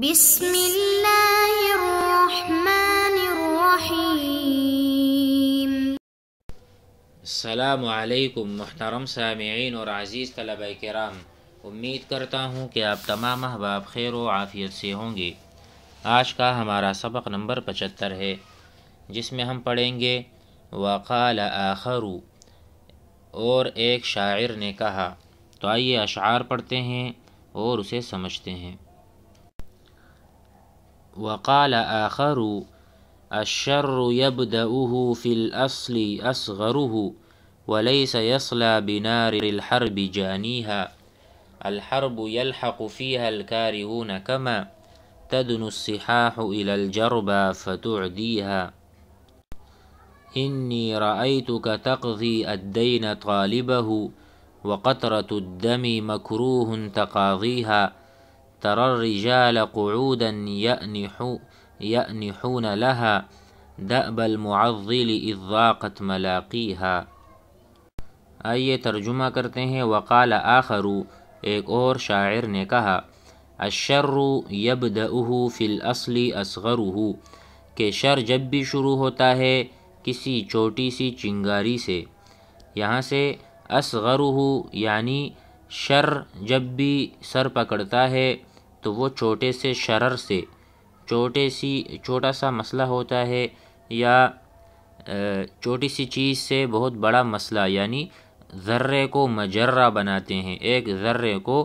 بسم اللہ الرحمن الرحیم السلام علیکم محترم سامعین اور عزیز طلب کرام امید کرتا ہوں کہ آپ تمام احباب خیر و عافیت سے ہوں گے آج کا ہمارا سبق نمبر پچہتر ہے جس میں ہم پڑھیں گے وقال آخر اور ایک شاعر نے کہا تو آئیے اشعار پڑھتے ہیں اور اسے سمجھتے ہیں وقال آخر الشر يبدأه في الأصل أصغره وليس يصلى بنار الحرب جانيها الحرب يلحق فيها الكارهون كما تدن السحاح إلى الجربى فتعديها إني رأيتك تقضي الدين طالبه وقطرة الدم مكروه تقاضيها الرجال قعودا نہو يأنحون لها دأب المعضل اضواقت ضاقت ملاقيها آئیے ترجمہ کرتے ہیں وقال آخر ایک اور شاعر نے کہا الشر یبدعہ فی الاصل اصغرہ کہ شر جب بھی شروع ہوتا ہے کسی چھوٹی سی چنگاری سے یہاں سے اصغرہ یعنی شر جب بھی سر پکڑتا ہے تو وہ چھوٹے سے شرر سے چھوٹے سی چھوٹا سا مسئلہ ہوتا ہے یا چھوٹی سی چیز سے بہت بڑا مسئلہ یعنی ذرے کو مجرہ بناتے ہیں ایک ذرے کو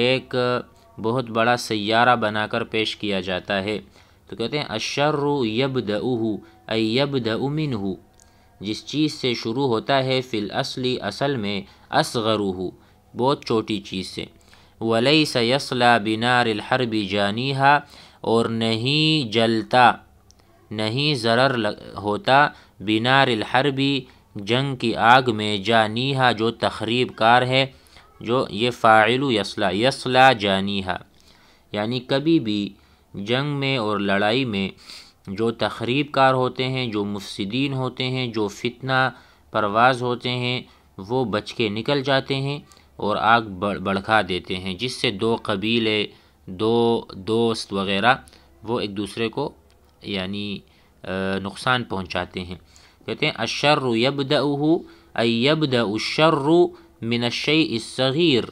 ایک بہت بڑا سیارہ بنا کر پیش کیا جاتا ہے تو کہتے ہیں اشر یب دا ایب دمن ہو جس چیز سے شروع ہوتا ہے فی الاصلی اصل میں اصغر ہو بہت چھوٹی چیز سے ولی سیسلا بنار الحرب جانیہ اور نہیں جلتا نہیں ضرر ہوتا بنار الحربی جنگ کی آگ میں جانیہ جو تخریب کار ہے جو یہ فاعل یسلا یسلا جانیہ یعنی کبھی بھی جنگ میں اور لڑائی میں جو تخریب کار ہوتے ہیں جو مفسدین ہوتے ہیں جو فتنہ پرواز ہوتے ہیں وہ بچ کے نکل جاتے ہیں اور آگ بڑھکا دیتے ہیں جس سے دو قبیلے دو دوست وغیرہ وہ ایک دوسرے کو یعنی نقصان پہنچاتے ہیں کہتے ہیں اشر یب د الشر من الشیء الصغیر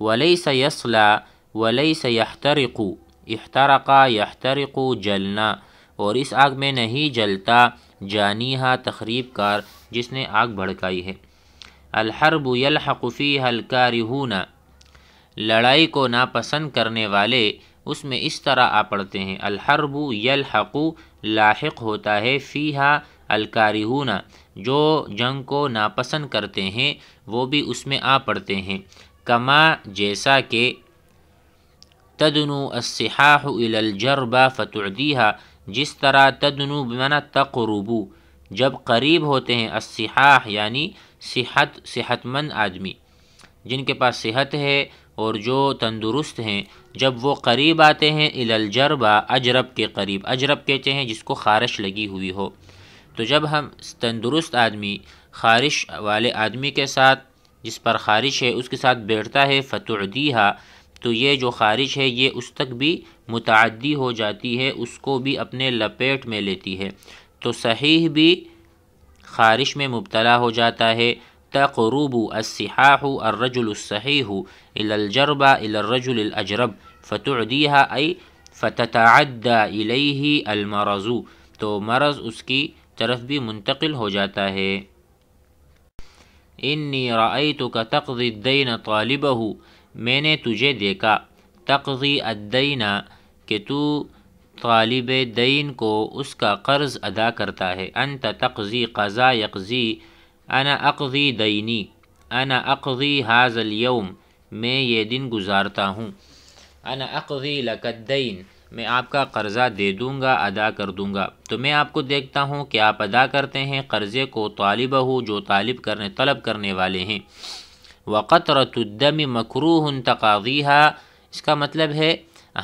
ولیس یصلا ولیس یحترق سیسلا احترقا یہ جلنا اور اس آگ میں نہیں جلتا جانیہا تخریب کار جس نے آگ بھڑکائی ہے الحرب یلحق الحق فی لڑائی کو ناپسند کرنے والے اس میں اس طرح آ پڑتے ہیں الحرب یلحق لاحق ہوتا ہے فی ہا جو جنگ کو ناپسند کرتے ہیں وہ بھی اس میں آ پڑتے ہیں کما جیسا کہ تدنو الی الجربہ فتعدیہا جس طرح تدنو و تقربو جب قریب ہوتے ہیں اسیاہ یعنی صحت صحت مند آدمی جن کے پاس صحت ہے اور جو تندرست ہیں جب وہ قریب آتے ہیں الالجربہ اجرب کے قریب اجرب کہتے ہیں جس کو خارش لگی ہوئی ہو تو جب ہم تندرست آدمی خارش والے آدمی کے ساتھ جس پر خارش ہے اس کے ساتھ بیٹھتا ہے فتح تو یہ جو خارش ہے یہ اس تک بھی متعدی ہو جاتی ہے اس کو بھی اپنے لپیٹ میں لیتی ہے तो सहीह भी खारिश में मुबतला हो जाता है तकरूब अस्सिहाह अर्रजुलसहीह इलजरबा इलरजुलअजरब फ़तुदीहा अई फ़ततदा इलही अलमरजू तो मरज़ उसकी तरफ भी मुंतकिल हो जाता है इन्नी राई तो का तकदीन तालिब मैंने तुझे देखा तकदी अद्दैना कि तू طالب دین کو اس کا قرض ادا کرتا ہے انت تقزی قضا یکزی اقضی دینی انا اقضی حاض الوم میں یہ دن گزارتا ہوں انا لقد دین میں آپ کا قرضہ دے دوں گا ادا کر دوں گا تو میں آپ کو دیکھتا ہوں کہ آپ ادا کرتے ہیں قرضے کو طالب ہو جو طالب کرنے طلب کرنے والے ہیں وقت رتدم مخروح تقاضی اس کا مطلب ہے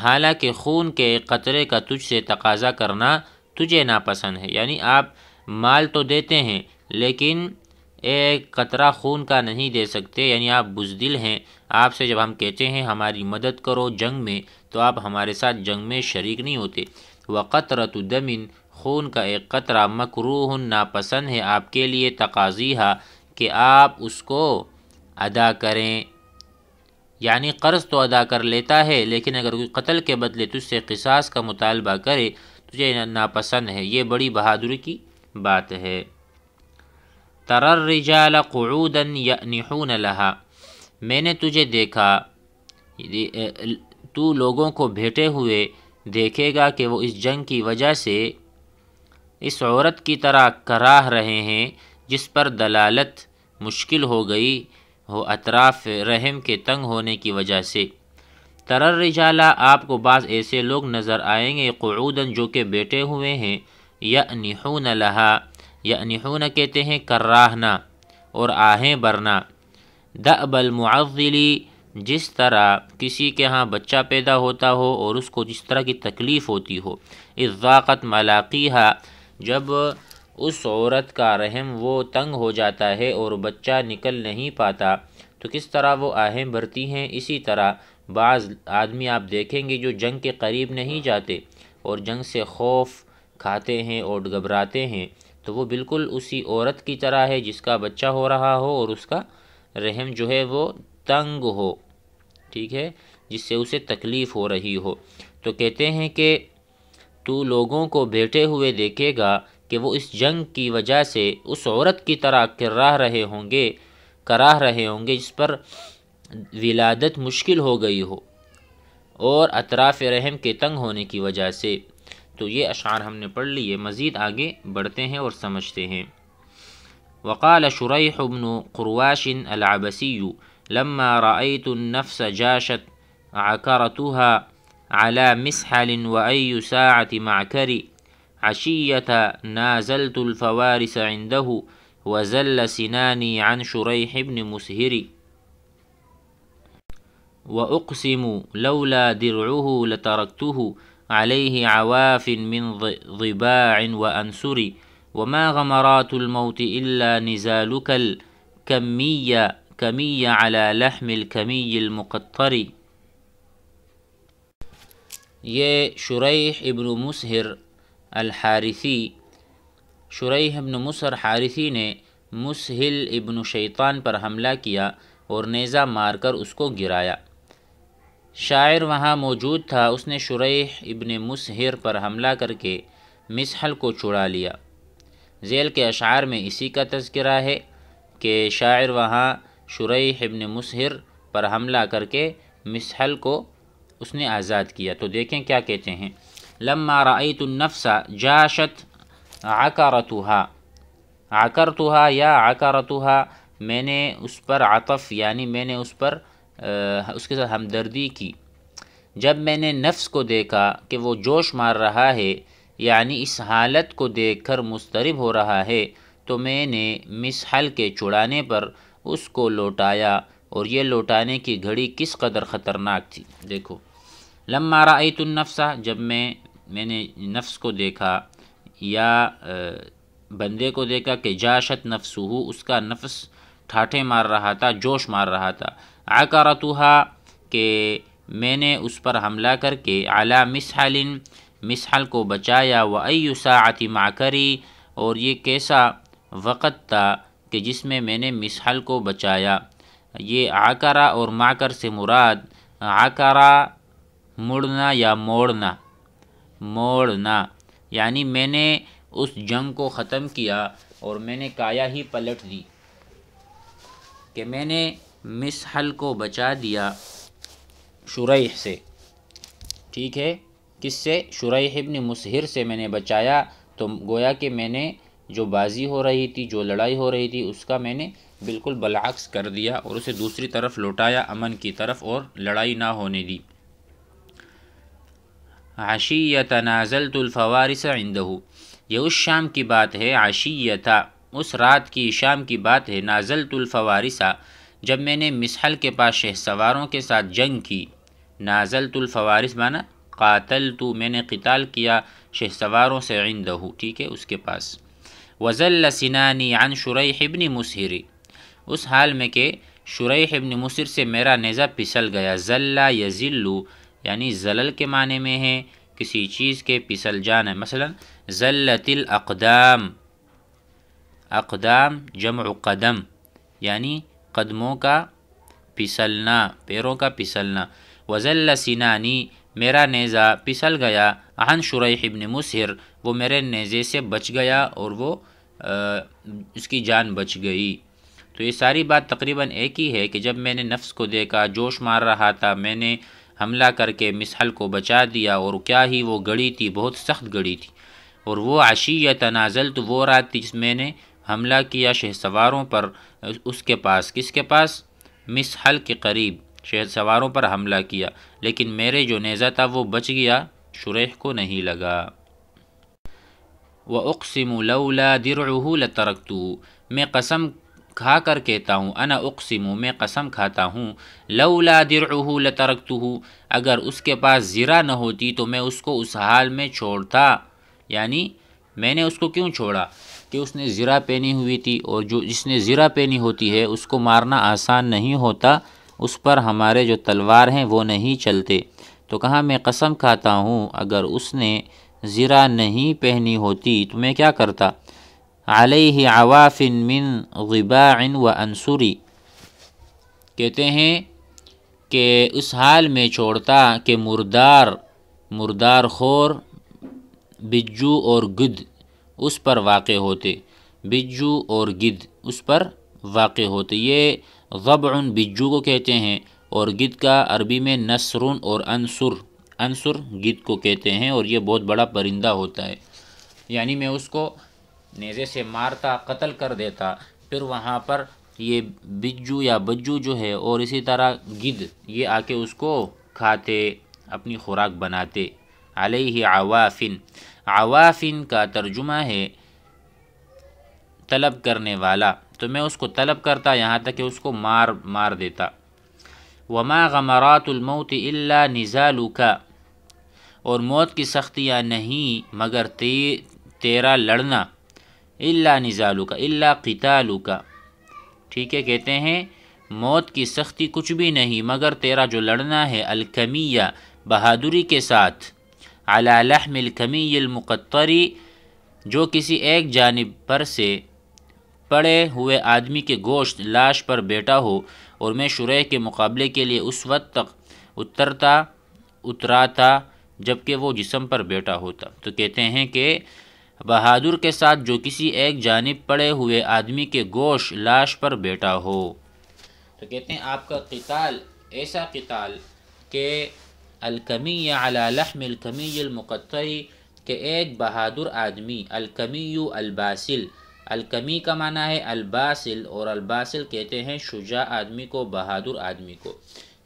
حالانکہ خون کے ایک قطرے کا تجھ سے تقاضا کرنا تجھے ناپسند ہے یعنی آپ مال تو دیتے ہیں لیکن ایک قطرہ خون کا نہیں دے سکتے یعنی آپ بزدل ہیں آپ سے جب ہم کہتے ہیں ہماری مدد کرو جنگ میں تو آپ ہمارے ساتھ جنگ میں شریک نہیں ہوتے وہ قطرۃ دمن خون کا ایک قطرہ مکروح ناپسند ہے آپ کے لیے تقاضی ہا کہ آپ اس کو ادا کریں یعنی قرض تو ادا کر لیتا ہے لیکن اگر کوئی قتل کے بدلے تجھ سے قصاص کا مطالبہ کرے تجھے ناپسند ہے یہ بڑی بہادری کی بات ہے ترر قعودا قعودن لہا میں نے تجھے دیکھا تو لوگوں کو بھیٹے ہوئے دیکھے گا کہ وہ اس جنگ کی وجہ سے اس عورت کی طرح کراہ رہے ہیں جس پر دلالت مشکل ہو گئی ہو اطراف رحم کے تنگ ہونے کی وجہ سے ترر رجالہ آپ کو بعض ایسے لوگ نظر آئیں گے قعودن جو کہ بیٹھے ہوئے ہیں یا نحون لہا یا نحون کہتے ہیں کراہنا اور آہیں برنا دعب المعضلی جس طرح کسی کے ہاں بچہ پیدا ہوتا ہو اور اس کو جس طرح کی تکلیف ہوتی ہو اضاقت ملاقی جب اس عورت کا رحم وہ تنگ ہو جاتا ہے اور بچہ نکل نہیں پاتا تو کس طرح وہ آہیں بھرتی ہیں اسی طرح بعض آدمی آپ دیکھیں گے جو جنگ کے قریب نہیں جاتے اور جنگ سے خوف کھاتے ہیں اور گھبراتے ہیں تو وہ بالکل اسی عورت کی طرح ہے جس کا بچہ ہو رہا ہو اور اس کا رحم جو ہے وہ تنگ ہو ٹھیک ہے جس سے اسے تکلیف ہو رہی ہو تو کہتے ہیں کہ تو لوگوں کو بیٹھے ہوئے دیکھے گا کہ وہ اس جنگ کی وجہ سے اس عورت کی طرح کراہ رہے ہوں گے کراہ رہے ہوں گے جس پر ولادت مشکل ہو گئی ہو اور اطراف رحم کے تنگ ہونے کی وجہ سے تو یہ اشعار ہم نے پڑھ لیے مزید آگے بڑھتے ہیں اور سمجھتے ہیں وقال شريح بن قرواش العبسي لما رأيت النفس جاشت عكرتها على مسحل وأي ساعة معكري عشية نازلت الفوارس عنده وزل سناني عن شريح بن مسهر وأقسم لولا درعه لتركته عليه عواف من ضباع وأنسر وما غمرات الموت إلا نزالك الكمية كمية على لحم الكمي المقطر یہ شریح ابن مسهر الحارثی شریح ابن مصر حارثی نے مسحل ابن شیطان پر حملہ کیا اور نیزہ مار کر اس کو گرایا شاعر وہاں موجود تھا اس نے شریح ابن مسحر پر حملہ کر کے مسحل کو چھڑا لیا ذیل کے اشعار میں اسی کا تذکرہ ہے کہ شاعر وہاں شریح ابن مسحر پر حملہ کر کے مسحل کو اس نے آزاد کیا تو دیکھیں کیا کہتے ہیں لما رأيت النفس جاشت عكرتها عكرتها یا عكرتها میں نے اس پر عطف یعنی میں نے اس پر اس کے ساتھ ہمدردی کی جب میں نے نفس کو دیکھا کہ وہ جوش مار رہا ہے یعنی اس حالت کو دیکھ کر مسترب ہو رہا ہے تو میں نے مسحل کے چڑانے پر اس کو لوٹایا اور یہ لوٹانے کی گھڑی کس قدر خطرناک تھی دیکھو لما رأیت النفسہ جب میں میں نے نفس کو دیکھا یا بندے کو دیکھا کہ جاشت نفس ہو اس کا نفس ٹھاٹھے مار رہا تھا جوش مار رہا تھا آکارہ تو ہا کہ میں نے اس پر حملہ کر کے اعلیٰ مسحل مسحل مثال کو بچایا و اوساعتی ماں کری اور یہ کیسا وقت تھا کہ جس میں میں نے مثال کو بچایا یہ آکارہ اور ماکر سے مراد آکارہ مڑنا یا موڑنا موڑنا یعنی میں نے اس جنگ کو ختم کیا اور میں نے کایا ہی پلٹ دی کہ میں نے مسحل کو بچا دیا شریح سے ٹھیک ہے کس سے شریح ابن مسحر سے میں نے بچایا تو گویا کہ میں نے جو بازی ہو رہی تھی جو لڑائی ہو رہی تھی اس کا میں نے بالکل بلعکس کر دیا اور اسے دوسری طرف لوٹایا امن کی طرف اور لڑائی نہ ہونے دی عشیت نازلت الفوارس عندہ یہ اس شام کی بات ہے عشیتا اس رات کی شام کی بات ہے نازلت تو جب میں نے مسحل کے پاس شہ سواروں کے ساتھ جنگ کی نازلت الفوارس مانا بانا قاتل تو میں نے قتال کیا شہ سواروں سے عندہ ٹھیک ہے اس کے پاس وزل سنانی عن شریح ابن مصری اس حال میں کہ شریح ابن مصر سے میرا نیزہ پھسل گیا زلہ یزلو یعنی زلل کے معنی میں ہے کسی چیز کے پسل جانا مثلا زلت الاقدام اقدام جمع قدم یعنی قدموں کا پھسلنا پیروں کا پھسلنا وزل سینانی میرا نیزہ پھسل گیا شریح ابن مصر وہ میرے نیزے سے بچ گیا اور وہ اس کی جان بچ گئی تو یہ ساری بات تقریباً ایک ہی ہے کہ جب میں نے نفس کو دیکھا جوش مار رہا تھا میں نے حملہ کر کے مسحل کو بچا دیا اور کیا ہی وہ گڑی تھی بہت سخت گڑی تھی اور وہ یا تنازل تو وہ رات تھی جس میں نے حملہ کیا شہ سواروں پر اس کے پاس کس کے پاس مسحل کے قریب شہ سواروں پر حملہ کیا لیکن میرے جو نیزہ تھا وہ بچ گیا شریح کو نہیں لگا وہ اقسم درعہ لترکتو میں قسم کھا کر کہتا ہوں انا اقسم میں قسم کھاتا ہوں لولا درعہ لترکتہ اگر اس کے پاس زرا نہ ہوتی تو میں اس کو اس حال میں چھوڑتا یعنی میں نے اس کو کیوں چھوڑا کہ اس نے زرا پہنی ہوئی تھی اور جو جس نے زرا پہنی ہوتی ہے اس کو مارنا آسان نہیں ہوتا اس پر ہمارے جو تلوار ہیں وہ نہیں چلتے تو کہاں میں قسم کھاتا ہوں اگر اس نے زرا نہیں پہنی ہوتی تو میں کیا کرتا علیہ عوافن من غبا و انصری کہتے ہیں کہ اس حال میں چھوڑتا کہ مردار مردار خور بجو اور گد اس پر واقع ہوتے بجو اور گد اس پر واقع ہوتے یہ غب بجو کو کہتے ہیں اور گد کا عربی میں نثر اور انصر انصر گد کو کہتے ہیں اور یہ بہت بڑا پرندہ ہوتا ہے یعنی میں اس کو نیزے سے مارتا قتل کر دیتا پھر وہاں پر یہ بجو یا بجو جو ہے اور اسی طرح گد یہ آ کے اس کو کھاتے اپنی خوراک بناتے علیہ عوافن عوافن کا ترجمہ ہے طلب کرنے والا تو میں اس کو طلب کرتا یہاں تک کہ اس کو مار مار دیتا وما غمرات الموت الا نزالو کا اور موت کی سختیاں نہیں مگر تیرا لڑنا اللہ کا اللہ قتالو کا ٹھیک ہے کہتے ہیں موت کی سختی کچھ بھی نہیں مگر تیرا جو لڑنا ہے الکمیہ بہادری کے ساتھ لحم الکمی المقطری جو کسی ایک جانب پر سے پڑے ہوئے آدمی کے گوشت لاش پر بیٹا ہو اور میں شرح کے مقابلے کے لیے اس وقت تک اترتا اتراتا جب کہ وہ جسم پر بیٹا ہوتا تو کہتے ہیں کہ بہادر کے ساتھ جو کسی ایک جانب پڑے ہوئے آدمی کے گوش لاش پر بیٹا ہو تو کہتے ہیں آپ کا قتال ایسا قتال کہ الکمی یا لحم الکمی المقطعی کہ ایک بہادر آدمی الکمی یو الباسل الکمی کا معنی ہے الباسل اور الباسل کہتے ہیں شجاع آدمی کو بہادر آدمی کو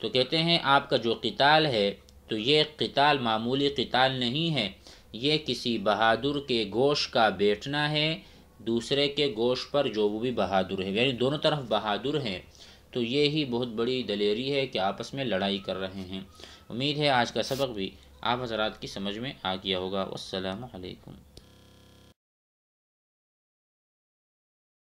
تو کہتے ہیں آپ کا جو قتال ہے تو یہ قتال معمولی قتال نہیں ہے یہ کسی بہادر کے گوش کا بیٹھنا ہے دوسرے کے گوش پر جو وہ بھی بہادر ہے یعنی دونوں طرف بہادر ہیں تو یہ ہی بہت بڑی دلیری ہے کہ آپس میں لڑائی کر رہے ہیں امید ہے آج کا سبق بھی آپ حضرات کی سمجھ میں آ گیا ہوگا والسلام علیکم